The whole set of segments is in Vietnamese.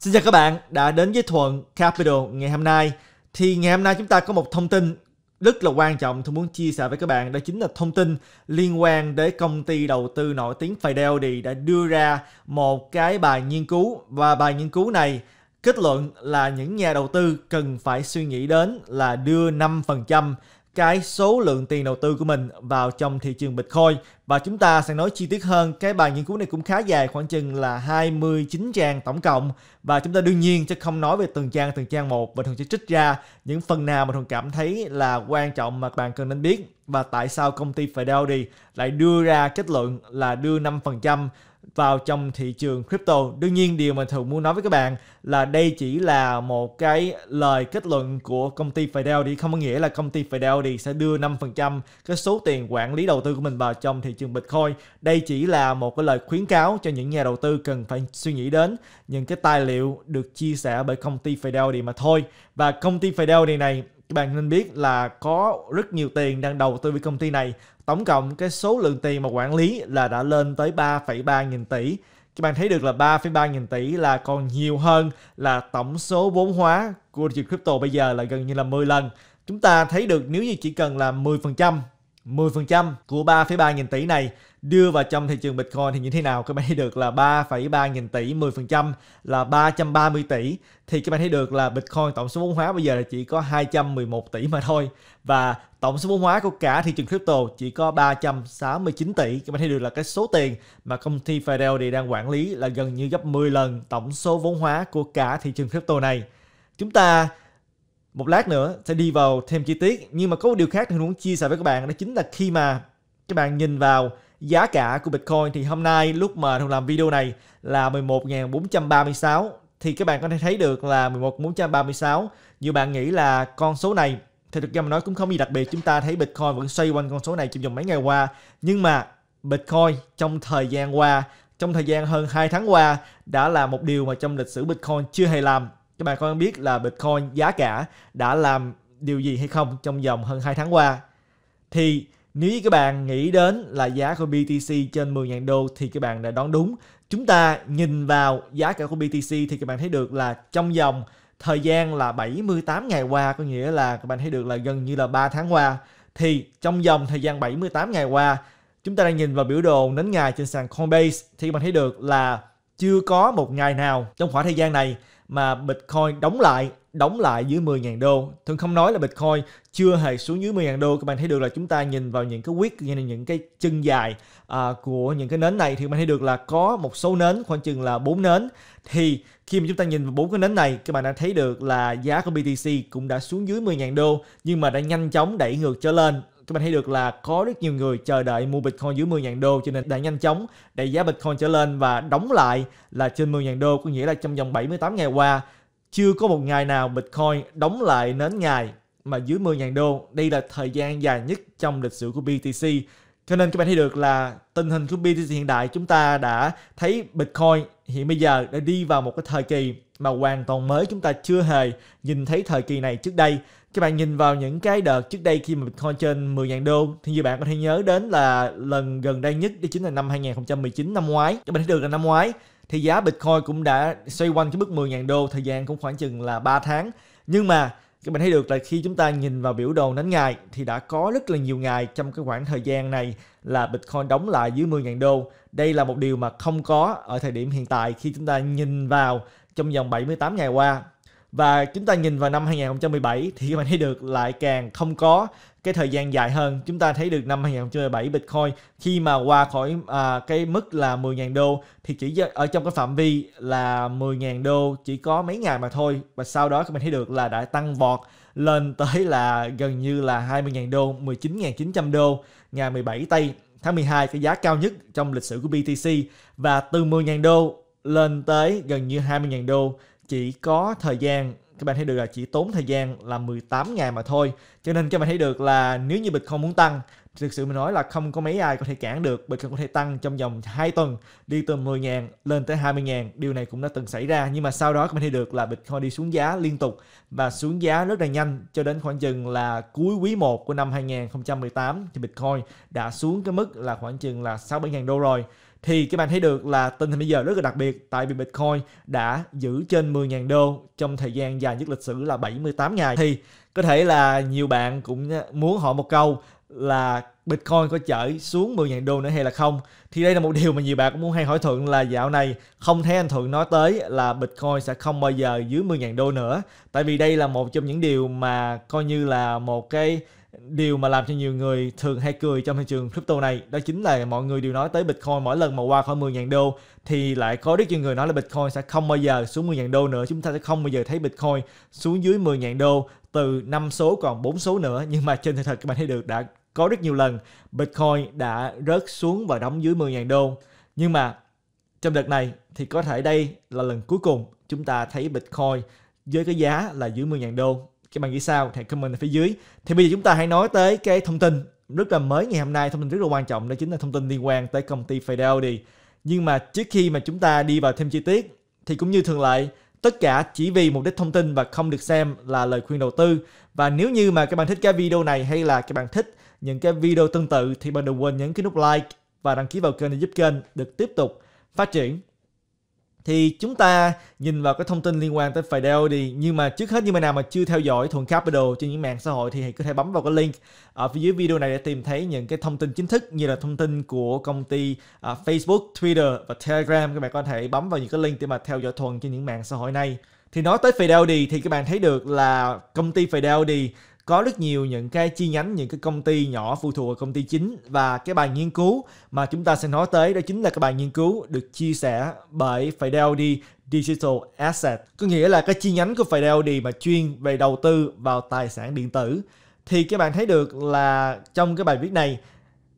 Xin chào các bạn đã đến với Thuận Capital ngày hôm nay. Thì ngày hôm nay chúng ta có một thông tin rất là quan trọng tôi muốn chia sẻ với các bạn đó chính là thông tin liên quan đến công ty đầu tư nổi tiếng Fidelity đã đưa ra một cái bài nghiên cứu và bài nghiên cứu này kết luận là những nhà đầu tư cần phải suy nghĩ đến là đưa 5% cái số lượng tiền đầu tư của mình vào trong thị trường Bitcoin và chúng ta sẽ nói chi tiết hơn cái bài nghiên cứu này cũng khá dài khoảng chừng là 29 trang tổng cộng và chúng ta đương nhiên sẽ không nói về từng trang từng trang một và thường sẽ trích ra những phần nào mà thường cảm thấy là quan trọng mà bạn cần nên biết và tại sao công ty Fidelity lại đưa ra kết luận là đưa 5% vào trong thị trường crypto. Đương nhiên điều mà thường muốn nói với các bạn là đây chỉ là một cái lời kết luận của công ty Fidelity không có nghĩa là công ty Fidelity sẽ đưa 5% cái số tiền quản lý đầu tư của mình vào trong thị trường Bitcoin. Đây chỉ là một cái lời khuyến cáo cho những nhà đầu tư cần phải suy nghĩ đến những cái tài liệu được chia sẻ bởi công ty Fidelity mà thôi. Và công ty Fidelity này các bạn nên biết là có rất nhiều tiền đang đầu tư với công ty này Tổng cộng cái số lượng tiền mà quản lý là đã lên tới 3,3 nghìn tỷ. Các bạn thấy được là 3,3 nghìn tỷ là còn nhiều hơn là tổng số vốn hóa của thị trường crypto bây giờ là gần như là 10 lần. Chúng ta thấy được nếu như chỉ cần là 10% 10% của 3,3 nghìn tỷ này đưa vào trong thị trường Bitcoin thì như thế nào? Các bạn thấy được là 3,3 nghìn tỷ 10% là 330 tỷ thì các bạn thấy được là Bitcoin tổng số vốn hóa bây giờ là chỉ có 211 tỷ mà thôi và tổng số vốn hóa của cả thị trường crypto chỉ có 369 tỷ. Các bạn thấy được là cái số tiền mà công ty Fidelity đang quản lý là gần như gấp 10 lần tổng số vốn hóa của cả thị trường crypto này. Chúng ta một lát nữa sẽ đi vào thêm chi tiết nhưng mà có một điều khác thì muốn chia sẻ với các bạn đó chính là khi mà các bạn nhìn vào giá cả của Bitcoin thì hôm nay lúc mà Hùng làm video này là 11.436 thì các bạn có thể thấy được là 11.436 như bạn nghĩ là con số này thì thực ra mà nói cũng không gì đặc biệt chúng ta thấy Bitcoin vẫn xoay quanh con số này trong vòng mấy ngày qua nhưng mà Bitcoin trong thời gian qua trong thời gian hơn 2 tháng qua đã là một điều mà trong lịch sử Bitcoin chưa hề làm các bạn có biết là Bitcoin giá cả đã làm điều gì hay không trong vòng hơn 2 tháng qua? Thì nếu như các bạn nghĩ đến là giá của BTC trên 10.000 đô thì các bạn đã đoán đúng. Chúng ta nhìn vào giá cả của BTC thì các bạn thấy được là trong vòng thời gian là 78 ngày qua có nghĩa là các bạn thấy được là gần như là 3 tháng qua thì trong vòng thời gian 78 ngày qua chúng ta đang nhìn vào biểu đồ nến ngày trên sàn Coinbase thì các bạn thấy được là chưa có một ngày nào trong khoảng thời gian này mà Bitcoin đóng lại đóng lại dưới 10.000 đô. Thường không nói là Bitcoin chưa hề xuống dưới 10.000 đô. Các bạn thấy được là chúng ta nhìn vào những cái quyết, những cái chân dài à, của những cái nến này thì các bạn thấy được là có một số nến khoảng chừng là bốn nến. Thì khi mà chúng ta nhìn vào bốn cái nến này, các bạn đã thấy được là giá của BTC cũng đã xuống dưới 10.000 đô nhưng mà đã nhanh chóng đẩy ngược trở lên các bạn thấy được là có rất nhiều người chờ đợi mua Bitcoin dưới 10.000 đô cho nên đã nhanh chóng đẩy giá Bitcoin trở lên và đóng lại là trên 10.000 đô có nghĩa là trong vòng 78 ngày qua chưa có một ngày nào Bitcoin đóng lại nến ngày mà dưới 10.000 đô. Đây là thời gian dài nhất trong lịch sử của BTC. Cho nên các bạn thấy được là tình hình của BTC hiện đại chúng ta đã thấy Bitcoin hiện bây giờ đã đi vào một cái thời kỳ mà hoàn toàn mới chúng ta chưa hề nhìn thấy thời kỳ này trước đây các bạn nhìn vào những cái đợt trước đây khi mà Bitcoin trên 10.000 đô thì như bạn có thể nhớ đến là lần gần đây nhất đó chính là năm 2019 năm ngoái. Các bạn thấy được là năm ngoái thì giá Bitcoin cũng đã xoay quanh cái mức 10.000 đô thời gian cũng khoảng chừng là 3 tháng. Nhưng mà các bạn thấy được là khi chúng ta nhìn vào biểu đồ đánh ngày thì đã có rất là nhiều ngày trong cái khoảng thời gian này là Bitcoin đóng lại dưới 10.000 đô. Đây là một điều mà không có ở thời điểm hiện tại khi chúng ta nhìn vào trong vòng 78 ngày qua và chúng ta nhìn vào năm 2017 thì các bạn thấy được lại càng không có cái thời gian dài hơn chúng ta thấy được năm 2017 Bitcoin khi mà qua khỏi à, cái mức là 10.000 đô thì chỉ ở trong cái phạm vi là 10.000 đô chỉ có mấy ngày mà thôi và sau đó các bạn thấy được là đã tăng vọt lên tới là gần như là 20.000 đô 19.900 đô ngày 17 tây tháng 12 cái giá cao nhất trong lịch sử của BTC và từ 10.000 đô lên tới gần như 20.000 đô chỉ có thời gian các bạn thấy được là chỉ tốn thời gian là 18 ngày mà thôi cho nên các bạn thấy được là nếu như Bitcoin muốn tăng thực sự mình nói là không có mấy ai có thể cản được Bitcoin có thể tăng trong vòng 2 tuần đi từ 10.000 lên tới 20.000 điều này cũng đã từng xảy ra nhưng mà sau đó các bạn thấy được là Bitcoin đi xuống giá liên tục và xuống giá rất là nhanh cho đến khoảng chừng là cuối quý 1 của năm 2018 thì Bitcoin đã xuống cái mức là khoảng chừng là 6 7.000 đô rồi thì các bạn thấy được là tình hình bây giờ rất là đặc biệt tại vì Bitcoin đã giữ trên 10.000 đô trong thời gian dài nhất lịch sử là 78 ngày thì có thể là nhiều bạn cũng muốn hỏi một câu là Bitcoin có chở xuống 10.000 đô nữa hay là không thì đây là một điều mà nhiều bạn cũng muốn hay hỏi Thượng là dạo này không thấy anh thuận nói tới là Bitcoin sẽ không bao giờ dưới 10.000 đô nữa tại vì đây là một trong những điều mà coi như là một cái điều mà làm cho nhiều người thường hay cười trong thị trường crypto này đó chính là mọi người đều nói tới Bitcoin mỗi lần mà qua khỏi 10.000 đô thì lại có rất nhiều người nói là Bitcoin sẽ không bao giờ xuống 10.000 đô nữa chúng ta sẽ không bao giờ thấy Bitcoin xuống dưới 10.000 đô từ 5 số còn 4 số nữa nhưng mà trên thực thật các bạn thấy được đã có rất nhiều lần Bitcoin đã rớt xuống và đóng dưới 10.000 đô nhưng mà trong đợt này thì có thể đây là lần cuối cùng chúng ta thấy Bitcoin với cái giá là dưới 10.000 đô các bạn nghĩ sao hãy comment ở phía dưới thì bây giờ chúng ta hãy nói tới cái thông tin rất là mới ngày hôm nay thông tin rất là quan trọng đó chính là thông tin liên quan tới công ty Fidelity. nhưng mà trước khi mà chúng ta đi vào thêm chi tiết thì cũng như thường lệ tất cả chỉ vì mục đích thông tin và không được xem là lời khuyên đầu tư và nếu như mà các bạn thích cái video này hay là các bạn thích những cái video tương tự thì bạn đừng quên nhấn cái nút like và đăng ký vào kênh để giúp kênh được tiếp tục phát triển thì chúng ta nhìn vào cái thông tin liên quan tới Fidelity nhưng mà trước hết như bạn nào mà chưa theo dõi Thuận Capital trên những mạng xã hội thì hãy có thể bấm vào cái link ở phía dưới video này để tìm thấy những cái thông tin chính thức như là thông tin của công ty uh, Facebook, Twitter và Telegram các bạn có thể bấm vào những cái link để mà theo dõi Thuận trên những mạng xã hội này thì nói tới Fidelity thì các bạn thấy được là công ty Fidelity có rất nhiều những cái chi nhánh những cái công ty nhỏ phụ thuộc vào công ty chính và cái bài nghiên cứu mà chúng ta sẽ nói tới đó chính là cái bài nghiên cứu được chia sẻ bởi Fidelity Digital Asset có nghĩa là cái chi nhánh của Fidelity mà chuyên về đầu tư vào tài sản điện tử thì các bạn thấy được là trong cái bài viết này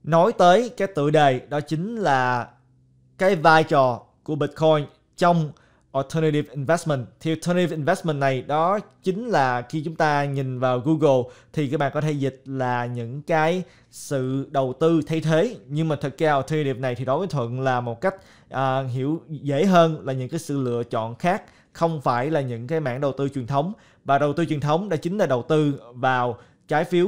nói tới cái tựa đề đó chính là cái vai trò của Bitcoin trong alternative investment thì alternative investment này đó chính là khi chúng ta nhìn vào Google thì các bạn có thể dịch là những cái sự đầu tư thay thế nhưng mà thật ra alternative này thì đối với thuận là một cách à, hiểu dễ hơn là những cái sự lựa chọn khác không phải là những cái mảng đầu tư truyền thống và đầu tư truyền thống đã chính là đầu tư vào trái phiếu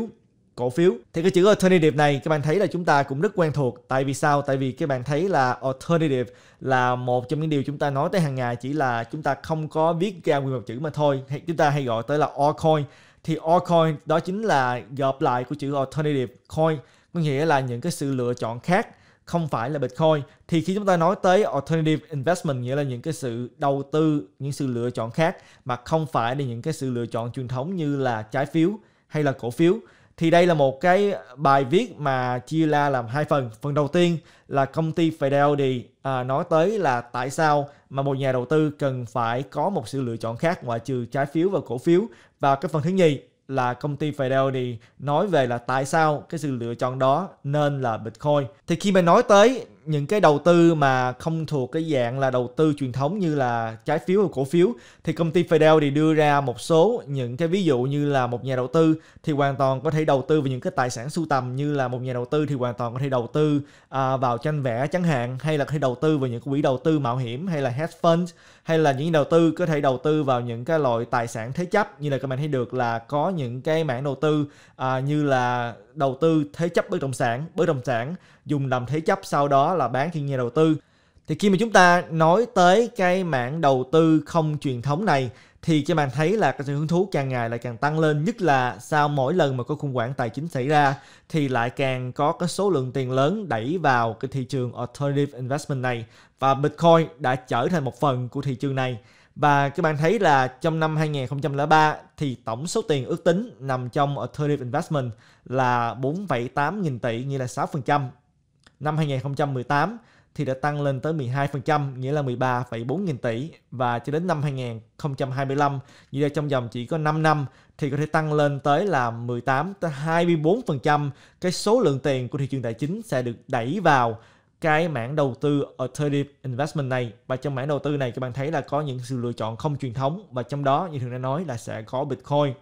cổ phiếu thì cái chữ alternative này các bạn thấy là chúng ta cũng rất quen thuộc tại vì sao tại vì các bạn thấy là alternative là một trong những điều chúng ta nói tới hàng ngày chỉ là chúng ta không có viết ra nguyên một chữ mà thôi hay chúng ta hay gọi tới là altcoin thì altcoin đó chính là gộp lại của chữ alternative coin có nghĩa là những cái sự lựa chọn khác không phải là Bitcoin thì khi chúng ta nói tới alternative investment nghĩa là những cái sự đầu tư những sự lựa chọn khác mà không phải là những cái sự lựa chọn truyền thống như là trái phiếu hay là cổ phiếu thì đây là một cái bài viết mà chia ra làm hai phần phần đầu tiên là công ty Fidelity à, nói tới là tại sao mà một nhà đầu tư cần phải có một sự lựa chọn khác ngoại trừ trái phiếu và cổ phiếu và cái phần thứ nhì là công ty Fidelity nói về là tại sao cái sự lựa chọn đó nên là Bitcoin. Thì khi mình nói tới những cái đầu tư mà không thuộc cái dạng là đầu tư truyền thống như là trái phiếu và cổ phiếu thì công ty Fidelity đưa ra một số những cái ví dụ như là một nhà đầu tư thì hoàn toàn có thể đầu tư vào những cái tài sản sưu tầm như là một nhà đầu tư thì hoàn toàn có thể đầu tư à, vào tranh vẽ chẳng hạn hay là có thể đầu tư vào những quỹ đầu tư mạo hiểm hay là hedge fund hay là những đầu tư có thể đầu tư vào những cái loại tài sản thế chấp như là các bạn thấy được là có những cái mảng đầu tư à, như là đầu tư thế chấp bất động sản bất động sản dùng làm thế chấp sau đó là bán khi nhà đầu tư thì khi mà chúng ta nói tới cái mảng đầu tư không truyền thống này thì các bạn thấy là cái sự hứng thú càng ngày lại càng tăng lên nhất là sau mỗi lần mà có khủng hoảng tài chính xảy ra thì lại càng có cái số lượng tiền lớn đẩy vào cái thị trường alternative investment này và Bitcoin đã trở thành một phần của thị trường này. Và các bạn thấy là trong năm 2003 thì tổng số tiền ước tính nằm trong Alternative Investment là 4,8 nghìn tỷ nghĩa là 6%. Năm 2018 thì đã tăng lên tới 12% nghĩa là 13,4 nghìn tỷ và cho đến năm 2025 như là trong vòng chỉ có 5 năm thì có thể tăng lên tới là 18 tới 24% cái số lượng tiền của thị trường tài chính sẽ được đẩy vào cái mảng đầu tư alternative investment này và trong mảng đầu tư này các bạn thấy là có những sự lựa chọn không truyền thống và trong đó như thường đã nói là sẽ có bitcoin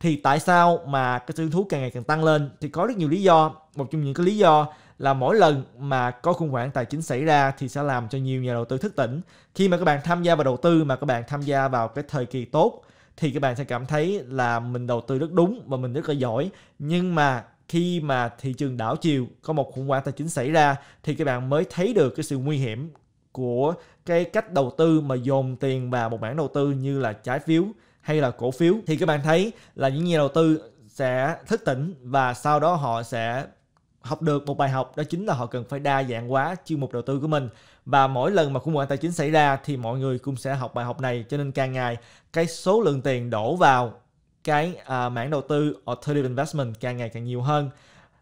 thì tại sao mà cái sự thú càng ngày càng tăng lên thì có rất nhiều lý do một trong những cái lý do là mỗi lần mà có khủng hoảng tài chính xảy ra thì sẽ làm cho nhiều nhà đầu tư thức tỉnh khi mà các bạn tham gia vào đầu tư mà các bạn tham gia vào cái thời kỳ tốt thì các bạn sẽ cảm thấy là mình đầu tư rất đúng và mình rất là giỏi nhưng mà khi mà thị trường đảo chiều có một khủng hoảng tài chính xảy ra thì các bạn mới thấy được cái sự nguy hiểm của cái cách đầu tư mà dồn tiền vào một mảng đầu tư như là trái phiếu hay là cổ phiếu thì các bạn thấy là những nhà đầu tư sẽ thức tỉnh và sau đó họ sẽ học được một bài học đó chính là họ cần phải đa dạng hóa chuyên mục đầu tư của mình và mỗi lần mà khủng hoảng tài chính xảy ra thì mọi người cũng sẽ học bài học này cho nên càng ngày cái số lượng tiền đổ vào cái uh, mảng đầu tư alternative investment càng ngày càng nhiều hơn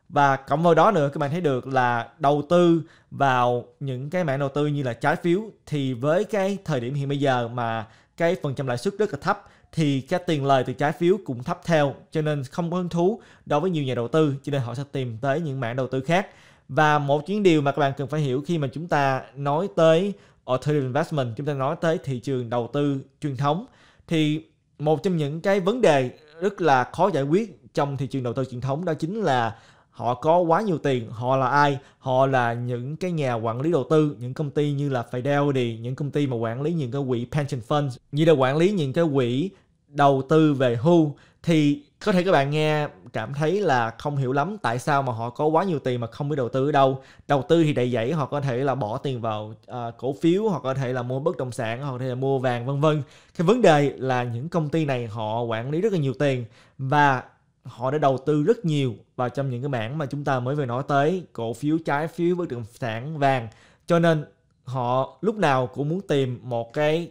và cộng vào đó nữa các bạn thấy được là đầu tư vào những cái mảng đầu tư như là trái phiếu thì với cái thời điểm hiện bây giờ mà cái phần trăm lãi suất rất là thấp thì cái tiền lời từ trái phiếu cũng thấp theo cho nên không có hứng thú đối với nhiều nhà đầu tư cho nên họ sẽ tìm tới những mảng đầu tư khác và một những điều mà các bạn cần phải hiểu khi mà chúng ta nói tới alternative investment chúng ta nói tới thị trường đầu tư truyền thống thì một trong những cái vấn đề rất là khó giải quyết trong thị trường đầu tư truyền thống đó chính là họ có quá nhiều tiền họ là ai họ là những cái nhà quản lý đầu tư những công ty như là Fidelity những công ty mà quản lý những cái quỹ pension funds như là quản lý những cái quỹ đầu tư về hưu thì có thể các bạn nghe cảm thấy là không hiểu lắm tại sao mà họ có quá nhiều tiền mà không biết đầu tư ở đâu đầu tư thì đầy dẫy họ có thể là bỏ tiền vào uh, cổ phiếu hoặc có thể là mua bất động sản hoặc có thể là mua vàng vân vân cái vấn đề là những công ty này họ quản lý rất là nhiều tiền và họ đã đầu tư rất nhiều vào trong những cái mảng mà chúng ta mới vừa nói tới cổ phiếu trái phiếu bất động sản vàng cho nên họ lúc nào cũng muốn tìm một cái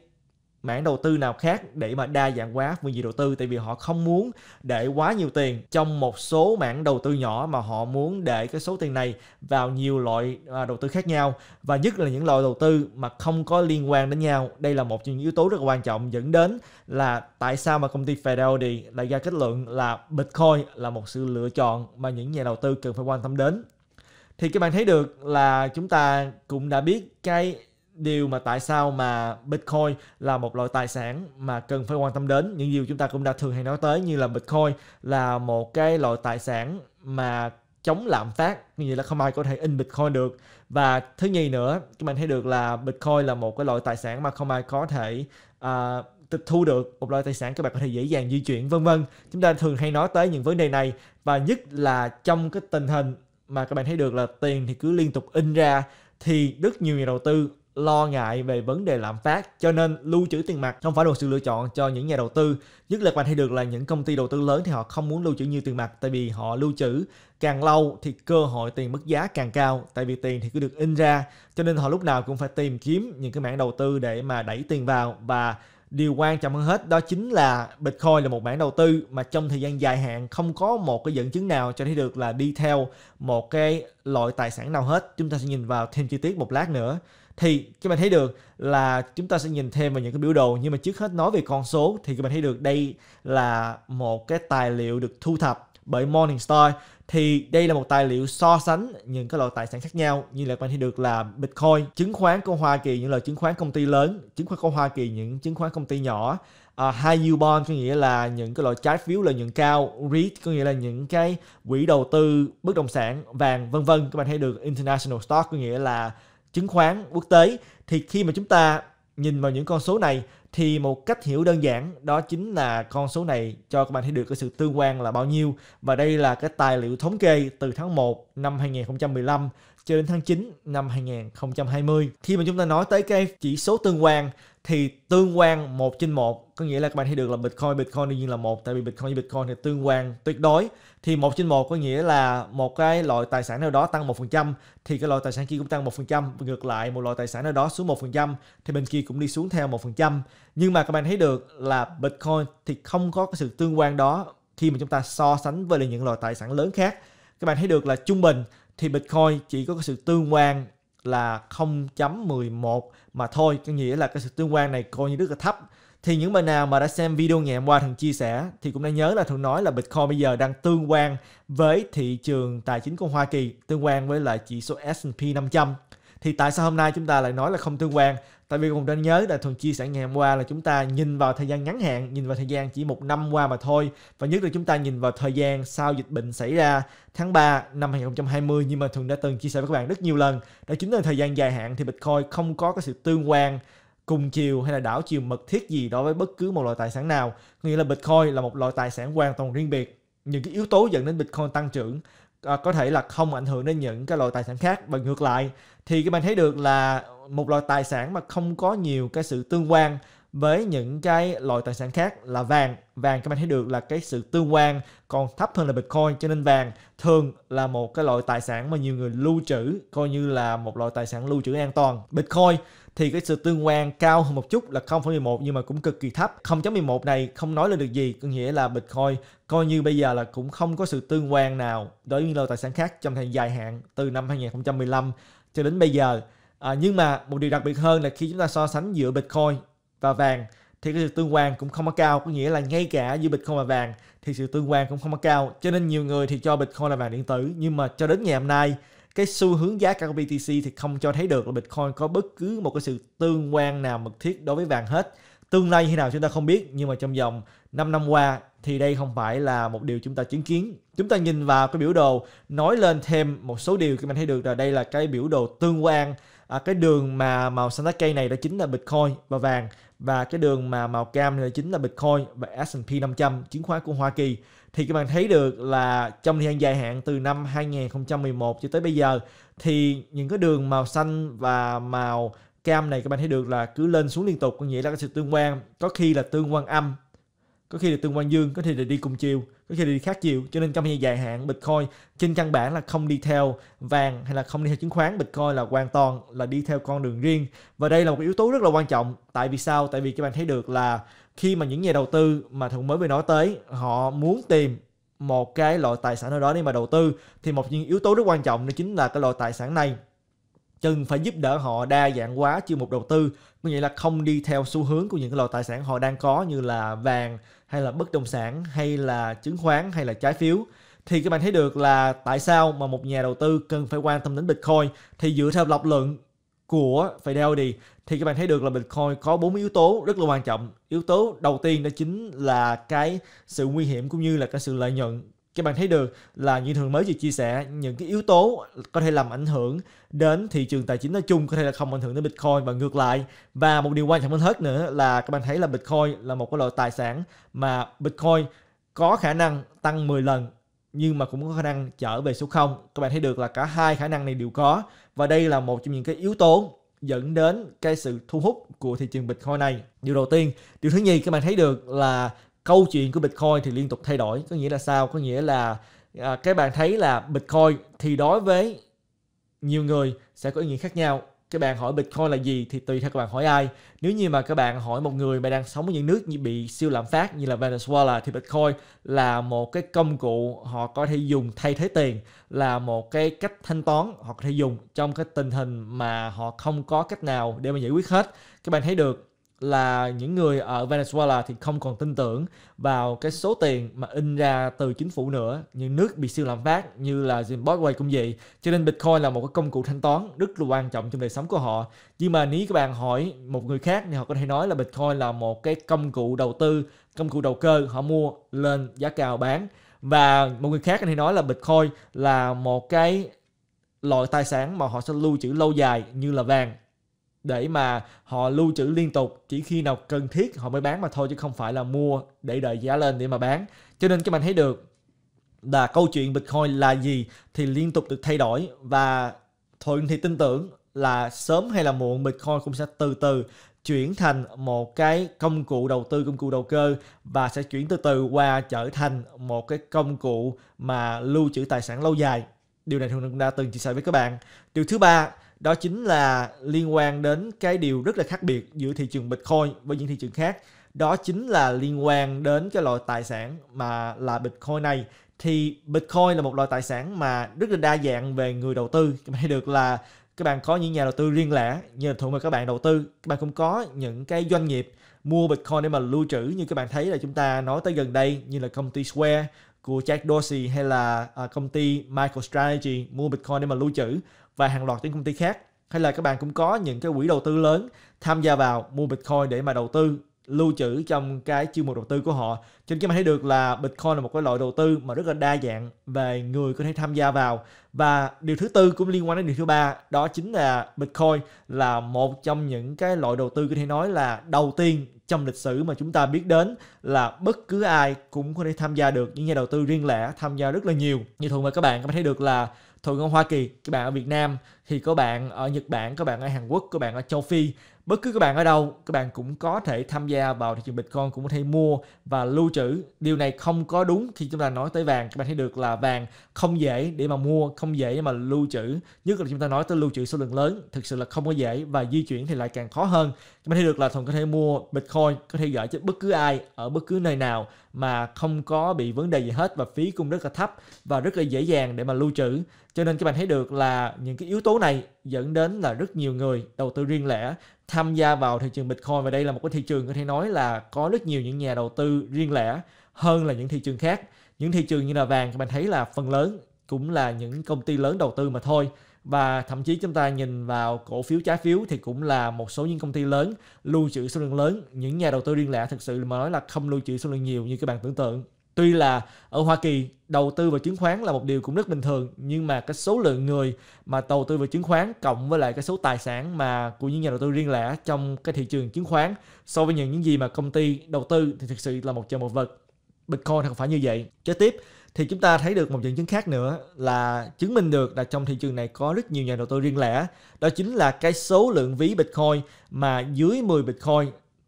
mảng đầu tư nào khác để mà đa dạng quá phương diện đầu tư tại vì họ không muốn để quá nhiều tiền trong một số mảng đầu tư nhỏ mà họ muốn để cái số tiền này vào nhiều loại à, đầu tư khác nhau và nhất là những loại đầu tư mà không có liên quan đến nhau đây là một trong những yếu tố rất quan trọng dẫn đến là tại sao mà công ty Fidelity lại ra kết luận là Bitcoin là một sự lựa chọn mà những nhà đầu tư cần phải quan tâm đến thì các bạn thấy được là chúng ta cũng đã biết cái điều mà tại sao mà Bitcoin là một loại tài sản mà cần phải quan tâm đến những điều chúng ta cũng đã thường hay nói tới như là Bitcoin là một cái loại tài sản mà chống lạm phát như là không ai có thể in Bitcoin được và thứ nhì nữa các bạn thấy được là Bitcoin là một cái loại tài sản mà không ai có thể uh, tịch thu được một loại tài sản các bạn có thể dễ dàng di chuyển vân vân chúng ta thường hay nói tới những vấn đề này và nhất là trong cái tình hình mà các bạn thấy được là tiền thì cứ liên tục in ra thì rất nhiều nhà đầu tư lo ngại về vấn đề lạm phát cho nên lưu trữ tiền mặt không phải là một sự lựa chọn cho những nhà đầu tư nhất là bạn thấy được là những công ty đầu tư lớn thì họ không muốn lưu trữ nhiều tiền mặt tại vì họ lưu trữ càng lâu thì cơ hội tiền mất giá càng cao tại vì tiền thì cứ được in ra cho nên họ lúc nào cũng phải tìm kiếm những cái mảng đầu tư để mà đẩy tiền vào và điều quan trọng hơn hết đó chính là Bitcoin là một mảng đầu tư mà trong thời gian dài hạn không có một cái dẫn chứng nào cho thấy được là đi theo một cái loại tài sản nào hết. Chúng ta sẽ nhìn vào thêm chi tiết một lát nữa thì các bạn thấy được là chúng ta sẽ nhìn thêm vào những cái biểu đồ nhưng mà trước hết nói về con số thì các bạn thấy được đây là một cái tài liệu được thu thập bởi Morningstar thì đây là một tài liệu so sánh những cái loại tài sản khác nhau như là các bạn thấy được là Bitcoin, chứng khoán của Hoa Kỳ những loại chứng khoán công ty lớn, chứng khoán của Hoa Kỳ những chứng khoán công ty nhỏ, uh, à, high yield bond có nghĩa là những cái loại trái phiếu lợi nhuận cao, REIT có nghĩa là những cái quỹ đầu tư bất động sản, vàng vân vân. Các bạn thấy được international stock có nghĩa là chứng khoán quốc tế thì khi mà chúng ta nhìn vào những con số này thì một cách hiểu đơn giản đó chính là con số này cho các bạn thấy được cái sự tương quan là bao nhiêu và đây là cái tài liệu thống kê từ tháng 1 năm 2015 cho đến tháng 9 năm 2020. Khi mà chúng ta nói tới cái chỉ số tương quan thì tương quan một trên một có nghĩa là các bạn thấy được là Bitcoin Bitcoin đương nhiên là một tại vì Bitcoin với Bitcoin thì tương quan tuyệt đối thì một trên một có nghĩa là một cái loại tài sản nào đó tăng một phần trăm thì cái loại tài sản kia cũng tăng một phần trăm ngược lại một loại tài sản nào đó xuống một phần trăm thì bên kia cũng đi xuống theo một phần trăm nhưng mà các bạn thấy được là Bitcoin thì không có cái sự tương quan đó khi mà chúng ta so sánh với những loại tài sản lớn khác các bạn thấy được là trung bình thì Bitcoin chỉ có cái sự tương quan là 0.11 mà thôi có nghĩa là cái sự tương quan này coi như rất là thấp thì những bạn nào mà đã xem video ngày hôm qua thường chia sẻ thì cũng đã nhớ là thường nói là Bitcoin bây giờ đang tương quan với thị trường tài chính của Hoa Kỳ, tương quan với lại chỉ số S&P 500. Thì tại sao hôm nay chúng ta lại nói là không tương quan? tại vì cùng nên nhớ là thường chia sẻ ngày hôm qua là chúng ta nhìn vào thời gian ngắn hạn nhìn vào thời gian chỉ một năm qua mà thôi và nhất là chúng ta nhìn vào thời gian sau dịch bệnh xảy ra tháng 3 năm 2020 nhưng mà thường đã từng chia sẻ với các bạn rất nhiều lần đó chính là thời gian dài hạn thì Bitcoin không có cái sự tương quan cùng chiều hay là đảo chiều mật thiết gì đối với bất cứ một loại tài sản nào nghĩa là Bitcoin là một loại tài sản hoàn toàn riêng biệt những cái yếu tố dẫn đến Bitcoin tăng trưởng à, có thể là không ảnh hưởng đến những cái loại tài sản khác và ngược lại thì các bạn thấy được là một loại tài sản mà không có nhiều cái sự tương quan với những cái loại tài sản khác là vàng vàng các bạn thấy được là cái sự tương quan còn thấp hơn là bitcoin cho nên vàng thường là một cái loại tài sản mà nhiều người lưu trữ coi như là một loại tài sản lưu trữ an toàn bitcoin thì cái sự tương quan cao hơn một chút là 0 0,11 nhưng mà cũng cực kỳ thấp. 0.11 này không nói lên được gì, có nghĩa là Bitcoin coi như bây giờ là cũng không có sự tương quan nào đối với loại tài sản khác trong thời dài hạn từ năm 2015 cho đến bây giờ. À, nhưng mà một điều đặc biệt hơn là khi chúng ta so sánh giữa Bitcoin và vàng thì cái sự tương quan cũng không có cao có nghĩa là ngay cả giữa Bitcoin và vàng thì sự tương quan cũng không có cao cho nên nhiều người thì cho Bitcoin là vàng điện tử nhưng mà cho đến ngày hôm nay cái xu hướng giá cả của BTC thì không cho thấy được là Bitcoin có bất cứ một cái sự tương quan nào mật thiết đối với vàng hết tương lai như thế nào chúng ta không biết nhưng mà trong vòng 5 năm qua thì đây không phải là một điều chúng ta chứng kiến chúng ta nhìn vào cái biểu đồ nói lên thêm một số điều các bạn thấy được là đây là cái biểu đồ tương quan à, cái đường mà màu xanh lá cây này đó chính là Bitcoin và vàng và cái đường mà màu cam này chính là Bitcoin và S&P 500 chứng khoán của Hoa Kỳ thì các bạn thấy được là trong thời gian dài hạn từ năm 2011 cho tới bây giờ thì những cái đường màu xanh và màu cam này các bạn thấy được là cứ lên xuống liên tục có nghĩa là cái sự tương quan có khi là tương quan âm có khi là tương quan dương có khi là đi cùng chiều có khi là đi khác chiều cho nên trong thời gian dài hạn bitcoin trên căn bản là không đi theo vàng hay là không đi theo chứng khoán bitcoin là hoàn toàn là đi theo con đường riêng và đây là một yếu tố rất là quan trọng tại vì sao tại vì các bạn thấy được là khi mà những nhà đầu tư mà thường mới vừa nói tới họ muốn tìm một cái loại tài sản nào đó để mà đầu tư thì một những yếu tố rất quan trọng đó chính là cái loại tài sản này cần phải giúp đỡ họ đa dạng hóa chuyên một đầu tư có nghĩa là không đi theo xu hướng của những cái loại tài sản họ đang có như là vàng hay là bất động sản hay là chứng khoán hay là trái phiếu thì các bạn thấy được là tại sao mà một nhà đầu tư cần phải quan tâm đến Bitcoin thì dựa theo lập luận của Fidelity thì các bạn thấy được là Bitcoin có bốn yếu tố rất là quan trọng. Yếu tố đầu tiên đó chính là cái sự nguy hiểm cũng như là cái sự lợi nhuận. Các bạn thấy được là như thường mới vừa chia sẻ những cái yếu tố có thể làm ảnh hưởng đến thị trường tài chính nói chung có thể là không ảnh hưởng đến Bitcoin và ngược lại. Và một điều quan trọng hơn hết nữa là các bạn thấy là Bitcoin là một cái loại tài sản mà Bitcoin có khả năng tăng 10 lần nhưng mà cũng có khả năng trở về số 0. Các bạn thấy được là cả hai khả năng này đều có và đây là một trong những cái yếu tố dẫn đến cái sự thu hút của thị trường Bitcoin này. Điều đầu tiên, điều thứ nhì các bạn thấy được là câu chuyện của Bitcoin thì liên tục thay đổi. Có nghĩa là sao? Có nghĩa là à, các bạn thấy là Bitcoin thì đối với nhiều người sẽ có ý nghĩa khác nhau các bạn hỏi Bitcoin là gì thì tùy theo các bạn hỏi ai. Nếu như mà các bạn hỏi một người mà đang sống ở những nước như bị siêu lạm phát như là Venezuela thì Bitcoin là một cái công cụ họ có thể dùng thay thế tiền, là một cái cách thanh toán họ có thể dùng trong cái tình hình mà họ không có cách nào để mà giải quyết hết. Các bạn thấy được là những người ở Venezuela thì không còn tin tưởng vào cái số tiền mà in ra từ chính phủ nữa Những nước bị siêu lạm phát như là Zimbabwe cũng vậy cho nên Bitcoin là một cái công cụ thanh toán rất là quan trọng trong đời sống của họ nhưng mà nếu các bạn hỏi một người khác thì họ có thể nói là Bitcoin là một cái công cụ đầu tư công cụ đầu cơ họ mua lên giá cao bán và một người khác có thể nói là Bitcoin là một cái loại tài sản mà họ sẽ lưu trữ lâu dài như là vàng để mà họ lưu trữ liên tục chỉ khi nào cần thiết họ mới bán mà thôi chứ không phải là mua để đợi giá lên để mà bán cho nên các bạn thấy được là câu chuyện Bitcoin là gì thì liên tục được thay đổi và Thuận thì tin tưởng là sớm hay là muộn Bitcoin cũng sẽ từ từ chuyển thành một cái công cụ đầu tư công cụ đầu cơ và sẽ chuyển từ từ qua trở thành một cái công cụ mà lưu trữ tài sản lâu dài điều này thuận đã từng chia sẻ với các bạn điều thứ ba đó chính là liên quan đến cái điều rất là khác biệt giữa thị trường Bitcoin với những thị trường khác đó chính là liên quan đến cái loại tài sản mà là Bitcoin này thì Bitcoin là một loại tài sản mà rất là đa dạng về người đầu tư các bạn được là các bạn có những nhà đầu tư riêng lẻ như là thường các bạn đầu tư các bạn cũng có những cái doanh nghiệp mua Bitcoin để mà lưu trữ như các bạn thấy là chúng ta nói tới gần đây như là công ty Square của Jack Dorsey hay là à, công ty MicroStrategy mua Bitcoin để mà lưu trữ và hàng loạt những công ty khác hay là các bạn cũng có những cái quỹ đầu tư lớn tham gia vào mua Bitcoin để mà đầu tư lưu trữ trong cái chương mục đầu tư của họ cho nên các bạn thấy được là Bitcoin là một cái loại đầu tư mà rất là đa dạng về người có thể tham gia vào và điều thứ tư cũng liên quan đến điều thứ ba đó chính là Bitcoin là một trong những cái loại đầu tư có thể nói là đầu tiên trong lịch sử mà chúng ta biết đến là bất cứ ai cũng có thể tham gia được những nhà đầu tư riêng lẻ tham gia rất là nhiều như thường mà các bạn có thể thấy được là thường ở Hoa Kỳ các bạn ở Việt Nam thì có bạn ở Nhật Bản có bạn ở Hàn Quốc có bạn ở châu Phi bất cứ các bạn ở đâu các bạn cũng có thể tham gia vào thị trường bitcoin cũng có thể mua và lưu trữ điều này không có đúng khi chúng ta nói tới vàng các bạn thấy được là vàng không dễ để mà mua không dễ để mà lưu trữ nhất là chúng ta nói tới lưu trữ số lượng lớn thực sự là không có dễ và di chuyển thì lại càng khó hơn các bạn thấy được là thuận có thể mua bitcoin có thể gửi cho bất cứ ai ở bất cứ nơi nào mà không có bị vấn đề gì hết và phí cũng rất là thấp và rất là dễ dàng để mà lưu trữ cho nên các bạn thấy được là những cái yếu tố này dẫn đến là rất nhiều người đầu tư riêng lẻ tham gia vào thị trường Bitcoin và đây là một cái thị trường có thể nói là có rất nhiều những nhà đầu tư riêng lẻ hơn là những thị trường khác. Những thị trường như là vàng các bạn thấy là phần lớn cũng là những công ty lớn đầu tư mà thôi và thậm chí chúng ta nhìn vào cổ phiếu trái phiếu thì cũng là một số những công ty lớn lưu trữ số lượng lớn những nhà đầu tư riêng lẻ thực sự mà nói là không lưu trữ số lượng nhiều như các bạn tưởng tượng tuy là ở Hoa Kỳ đầu tư vào chứng khoán là một điều cũng rất bình thường nhưng mà cái số lượng người mà đầu tư vào chứng khoán cộng với lại cái số tài sản mà của những nhà đầu tư riêng lẻ trong cái thị trường chứng khoán so với những những gì mà công ty đầu tư thì thực sự là một trời một vật Bitcoin không phải như vậy kế tiếp thì chúng ta thấy được một dẫn chứng khác nữa là chứng minh được là trong thị trường này có rất nhiều nhà đầu tư riêng lẻ. Đó chính là cái số lượng ví Bitcoin mà dưới 10 Bitcoin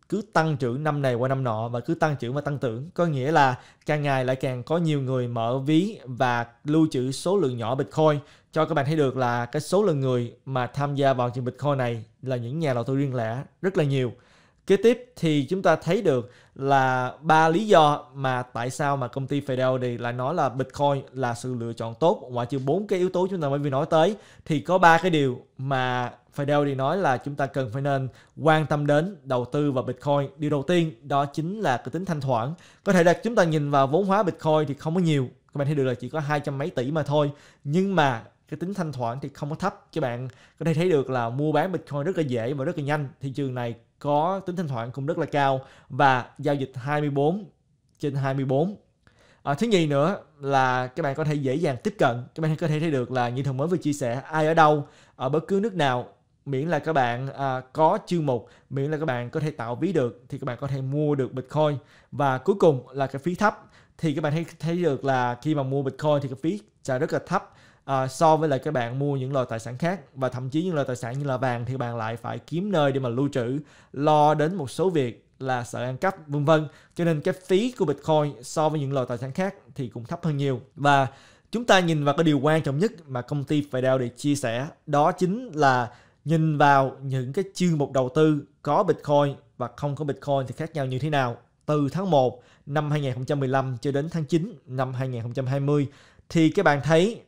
cứ tăng trưởng năm này qua năm nọ và cứ tăng trưởng và tăng trưởng có nghĩa là càng ngày lại càng có nhiều người mở ví và lưu trữ số lượng nhỏ bitcoin cho các bạn thấy được là cái số lượng người mà tham gia vào chương bitcoin này là những nhà đầu tư riêng lẻ rất là nhiều Kế tiếp thì chúng ta thấy được là ba lý do mà tại sao mà công ty Fidelity lại nói là Bitcoin là sự lựa chọn tốt ngoại trừ bốn cái yếu tố chúng ta mới vừa nói tới thì có ba cái điều mà Fidelity nói là chúng ta cần phải nên quan tâm đến đầu tư vào Bitcoin. Điều đầu tiên đó chính là cái tính thanh khoản. Có thể là chúng ta nhìn vào vốn hóa Bitcoin thì không có nhiều. Các bạn thấy được là chỉ có hai trăm mấy tỷ mà thôi. Nhưng mà cái tính thanh khoản thì không có thấp các bạn có thể thấy được là mua bán bitcoin rất là dễ và rất là nhanh thị trường này có tính thanh khoản cũng rất là cao và giao dịch 24 trên 24 à, thứ nhì nữa là các bạn có thể dễ dàng tiếp cận các bạn có thể thấy được là như thường mới vừa chia sẻ ai ở đâu ở bất cứ nước nào miễn là các bạn à, có chương mục miễn là các bạn có thể tạo ví được thì các bạn có thể mua được bitcoin và cuối cùng là cái phí thấp thì các bạn thấy thấy được là khi mà mua bitcoin thì cái phí trả rất là thấp à, so với lại các bạn mua những loại tài sản khác và thậm chí những loại tài sản như là vàng thì bạn lại phải kiếm nơi để mà lưu trữ lo đến một số việc là sợ ăn cắp vân vân cho nên cái phí của bitcoin so với những loại tài sản khác thì cũng thấp hơn nhiều và chúng ta nhìn vào cái điều quan trọng nhất mà công ty phải đeo để chia sẻ đó chính là nhìn vào những cái chương mục đầu tư có Bitcoin và không có Bitcoin thì khác nhau như thế nào. Từ tháng 1 năm 2015 cho đến tháng 9 năm 2020 thì các bạn thấy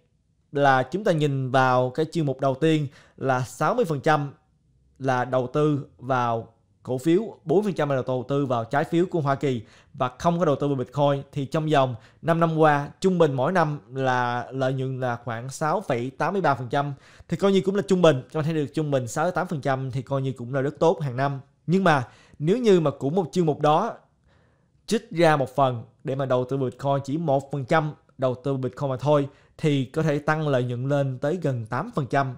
là chúng ta nhìn vào cái chuyên mục đầu tiên là 60% là đầu tư vào cổ phiếu, 4% là đầu tư vào trái phiếu của Hoa Kỳ và không có đầu tư vào Bitcoin thì trong vòng 5 năm qua trung bình mỗi năm là lợi nhuận là khoảng 6,83% thì coi như cũng là trung bình, các bạn thấy được trung bình 6-8% thì coi như cũng là rất tốt hàng năm. Nhưng mà nếu như mà cũng một chương mục đó trích ra một phần để mà đầu tư Bitcoin chỉ 1% đầu tư Bitcoin mà thôi thì có thể tăng lợi nhuận lên tới gần 8%.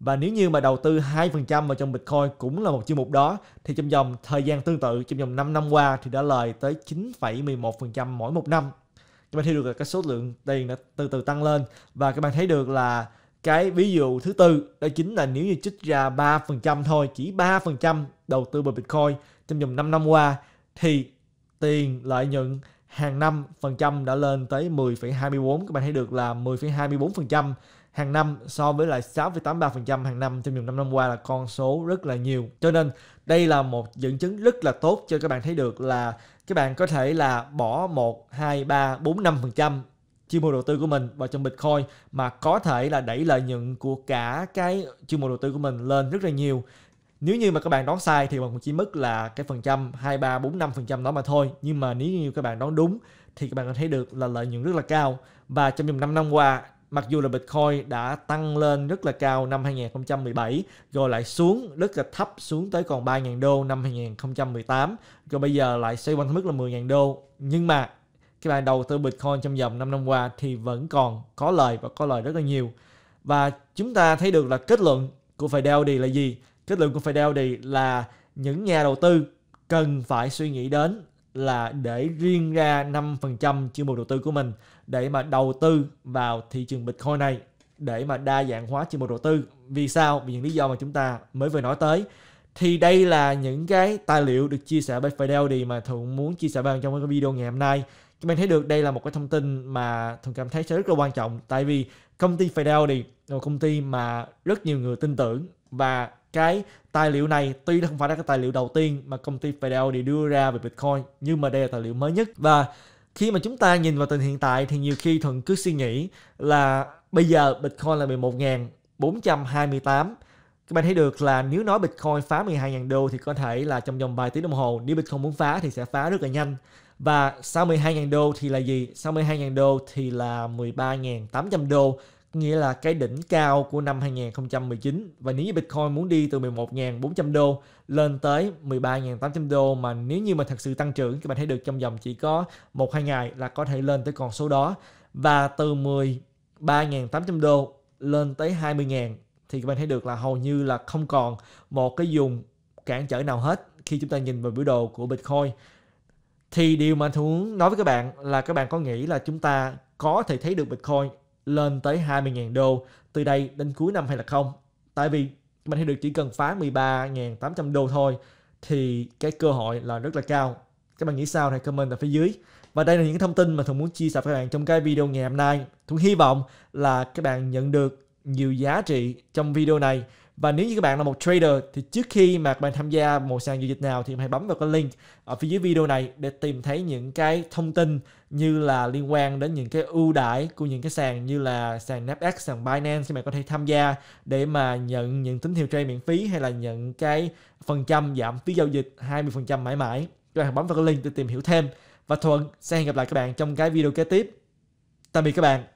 Và nếu như mà đầu tư 2% vào trong Bitcoin cũng là một chương mục đó thì trong vòng thời gian tương tự trong vòng 5 năm qua thì đã lời tới 9,11% mỗi một năm. Các bạn thấy được là cái số lượng tiền đã từ từ tăng lên và các bạn thấy được là cái ví dụ thứ tư đó chính là nếu như trích ra 3% thôi, chỉ 3% đầu tư vào Bitcoin trong vòng 5 năm qua thì tiền lợi nhuận hàng năm phần trăm đã lên tới 10,24 các bạn thấy được là 10,24% hàng năm so với lại 6,83% hàng năm trong những năm năm qua là con số rất là nhiều. Cho nên đây là một dẫn chứng rất là tốt cho các bạn thấy được là các bạn có thể là bỏ 1, 2, 3, 4, 5% chuyên môn đầu tư của mình vào trong Bitcoin mà có thể là đẩy lợi nhuận của cả cái chuyên môn đầu tư của mình lên rất là nhiều nếu như mà các bạn đoán sai thì bạn chỉ mất là cái phần trăm hai ba bốn năm phần trăm đó mà thôi nhưng mà nếu như các bạn đoán đúng thì các bạn có thấy được là lợi nhuận rất là cao và trong vòng 5 năm qua mặc dù là Bitcoin đã tăng lên rất là cao năm 2017 rồi lại xuống rất là thấp xuống tới còn 3.000 đô năm 2018 rồi bây giờ lại xoay quanh mức là 10.000 đô nhưng mà các bạn đầu tư Bitcoin trong vòng 5 năm qua thì vẫn còn có lời và có lời rất là nhiều và chúng ta thấy được là kết luận của Fidelity là gì kết luận của Fidelity là những nhà đầu tư cần phải suy nghĩ đến là để riêng ra 5% chương mục đầu tư của mình để mà đầu tư vào thị trường Bitcoin này để mà đa dạng hóa chương mục đầu tư. Vì sao? Vì những lý do mà chúng ta mới vừa nói tới. Thì đây là những cái tài liệu được chia sẻ bởi Fidelity mà Thuận muốn chia sẻ vào trong cái video ngày hôm nay. Các bạn thấy được đây là một cái thông tin mà Thuận cảm thấy sẽ rất là quan trọng tại vì công ty Fidelity là một công ty mà rất nhiều người tin tưởng và cái tài liệu này tuy không phải là cái tài liệu đầu tiên mà công ty Fidelity đưa ra về Bitcoin nhưng mà đây là tài liệu mới nhất và khi mà chúng ta nhìn vào tình hiện tại thì nhiều khi thuận cứ suy nghĩ là bây giờ Bitcoin là 11.428 các bạn thấy được là nếu nói Bitcoin phá 12.000 đô thì có thể là trong vòng vài tiếng đồng hồ nếu Bitcoin muốn phá thì sẽ phá rất là nhanh và sau 12.000 đô thì là gì? Sau 12.000 đô thì là 13.800 đô nghĩa là cái đỉnh cao của năm 2019 và nếu như Bitcoin muốn đi từ 11.400 đô lên tới 13.800 đô mà nếu như mà thật sự tăng trưởng các bạn thấy được trong vòng chỉ có 1-2 ngày là có thể lên tới con số đó và từ 13.800 đô lên tới 20.000 thì các bạn thấy được là hầu như là không còn một cái dùng cản trở nào hết khi chúng ta nhìn vào biểu đồ của Bitcoin thì điều mà tôi muốn nói với các bạn là các bạn có nghĩ là chúng ta có thể thấy được Bitcoin lên tới 20.000 đô từ đây đến cuối năm hay là không. Tại vì mình hay được chỉ cần phá 13.800 đô thôi thì cái cơ hội là rất là cao. Các bạn nghĩ sao hãy comment ở phía dưới. Và đây là những thông tin mà Thuận muốn chia sẻ với các bạn trong cái video ngày hôm nay. Thuận hy vọng là các bạn nhận được nhiều giá trị trong video này và nếu như các bạn là một trader thì trước khi mà các bạn tham gia một sàn giao dịch nào thì hãy bấm vào cái link ở phía dưới video này để tìm thấy những cái thông tin như là liên quan đến những cái ưu đãi của những cái sàn như là sàn Nasdaq, sàn Binance các bạn có thể tham gia để mà nhận những tín hiệu trade miễn phí hay là nhận cái phần trăm giảm phí giao dịch 20% mãi mãi. Các bạn bấm vào cái link để tìm hiểu thêm. Và Thuận sẽ hẹn gặp lại các bạn trong cái video kế tiếp. Tạm biệt các bạn.